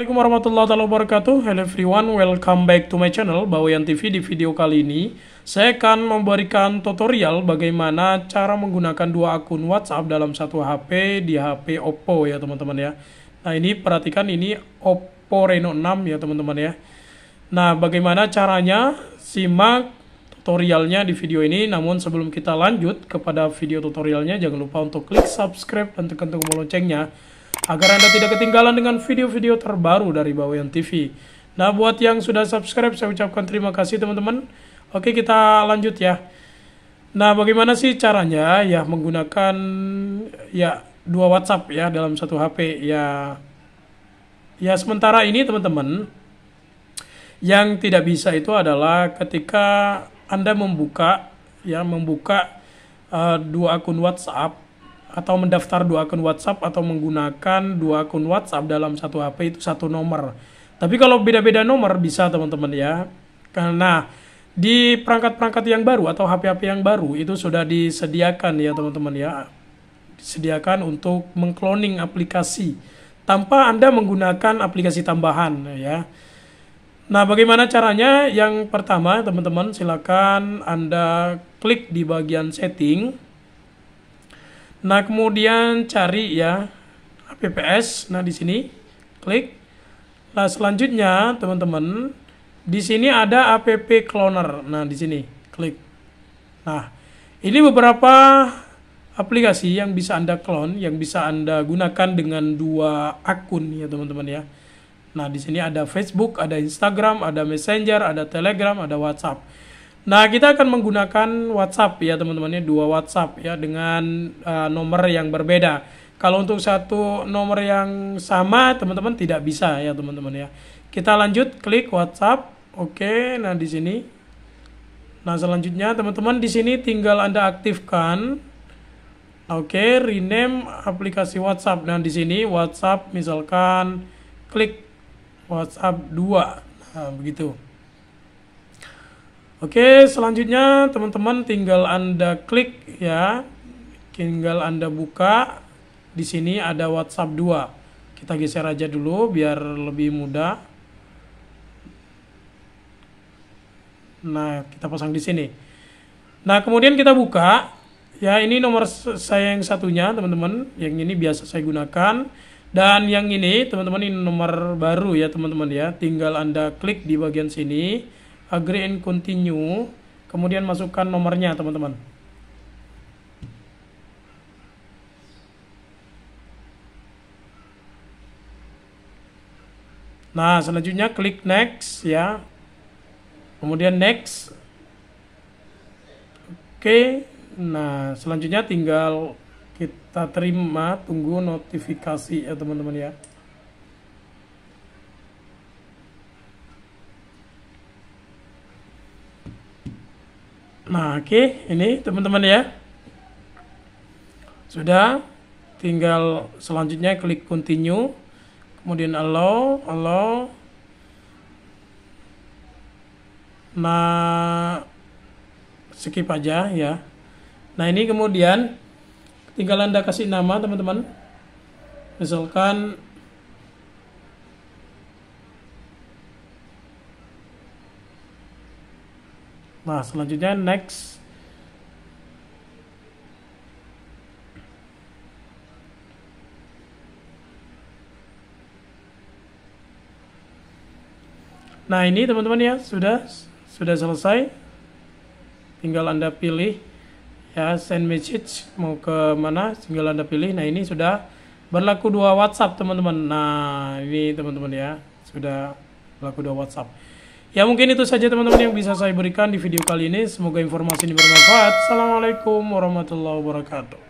Assalamualaikum warahmatullahi wabarakatuh Hello everyone, welcome back to my channel Bawayan TV Di video kali ini Saya akan memberikan tutorial Bagaimana cara menggunakan dua akun WhatsApp Dalam satu HP Di HP Oppo ya teman-teman ya Nah ini perhatikan ini Oppo Reno 6 ya teman-teman ya Nah bagaimana caranya Simak tutorialnya di video ini Namun sebelum kita lanjut kepada video tutorialnya Jangan lupa untuk klik subscribe dan tekan tombol loncengnya agar Anda tidak ketinggalan dengan video-video terbaru dari Bawean TV. Nah, buat yang sudah subscribe, saya ucapkan terima kasih teman-teman. Oke, kita lanjut ya. Nah, bagaimana sih caranya ya menggunakan ya dua WhatsApp ya dalam satu HP ya. Ya sementara ini teman-teman yang tidak bisa itu adalah ketika Anda membuka ya membuka uh, dua akun WhatsApp atau mendaftar dua akun WhatsApp atau menggunakan dua akun WhatsApp dalam satu HP itu satu nomor. Tapi kalau beda-beda nomor bisa teman-teman ya. Karena di perangkat-perangkat yang baru atau HP-HP yang baru itu sudah disediakan ya teman-teman ya. Disediakan untuk mengkloning aplikasi tanpa Anda menggunakan aplikasi tambahan ya. Nah, bagaimana caranya? Yang pertama, teman-teman silakan Anda klik di bagian setting Nah, kemudian cari ya apps Nah, di sini klik. Nah, selanjutnya teman-teman, di sini ada app cloner. Nah, di sini klik. Nah, ini beberapa aplikasi yang bisa Anda clone, yang bisa Anda gunakan dengan dua akun ya, teman-teman ya. Nah, di sini ada Facebook, ada Instagram, ada Messenger, ada Telegram, ada WhatsApp. Nah, kita akan menggunakan WhatsApp ya teman-temannya, dua WhatsApp ya dengan uh, nomor yang berbeda. Kalau untuk satu nomor yang sama, teman-teman tidak bisa ya teman-teman ya. Kita lanjut, klik WhatsApp. Oke, nah di sini. Nah, selanjutnya teman-teman di sini tinggal Anda aktifkan Oke, rename aplikasi WhatsApp. Nah, di sini WhatsApp misalkan klik WhatsApp 2. Nah, begitu. Oke, selanjutnya teman-teman tinggal Anda klik ya. Tinggal Anda buka. Di sini ada WhatsApp 2. Kita geser aja dulu biar lebih mudah. Nah, kita pasang di sini. Nah, kemudian kita buka. Ya, ini nomor saya yang satunya, teman-teman. Yang ini biasa saya gunakan. Dan yang ini, teman-teman, ini nomor baru ya, teman-teman ya. Tinggal Anda klik di bagian sini agree and continue kemudian masukkan nomornya teman-teman Nah, selanjutnya klik next ya. Kemudian next. Oke. Nah, selanjutnya tinggal kita terima tunggu notifikasi ya teman-teman ya. Nah, oke, okay. ini teman-teman ya. Sudah, tinggal selanjutnya klik continue, kemudian allow, allow. Nah, skip aja ya. Nah, ini kemudian tinggal Anda kasih nama, teman-teman. Misalkan Nah, selanjutnya next. Nah, ini teman-teman ya, sudah sudah selesai. Tinggal Anda pilih ya send message mau ke mana, tinggal Anda pilih. Nah, ini sudah berlaku dua WhatsApp, teman-teman. Nah, ini teman-teman ya, sudah berlaku dua WhatsApp. Ya mungkin itu saja teman-teman yang bisa saya berikan di video kali ini. Semoga informasi ini bermanfaat. Assalamualaikum warahmatullahi wabarakatuh.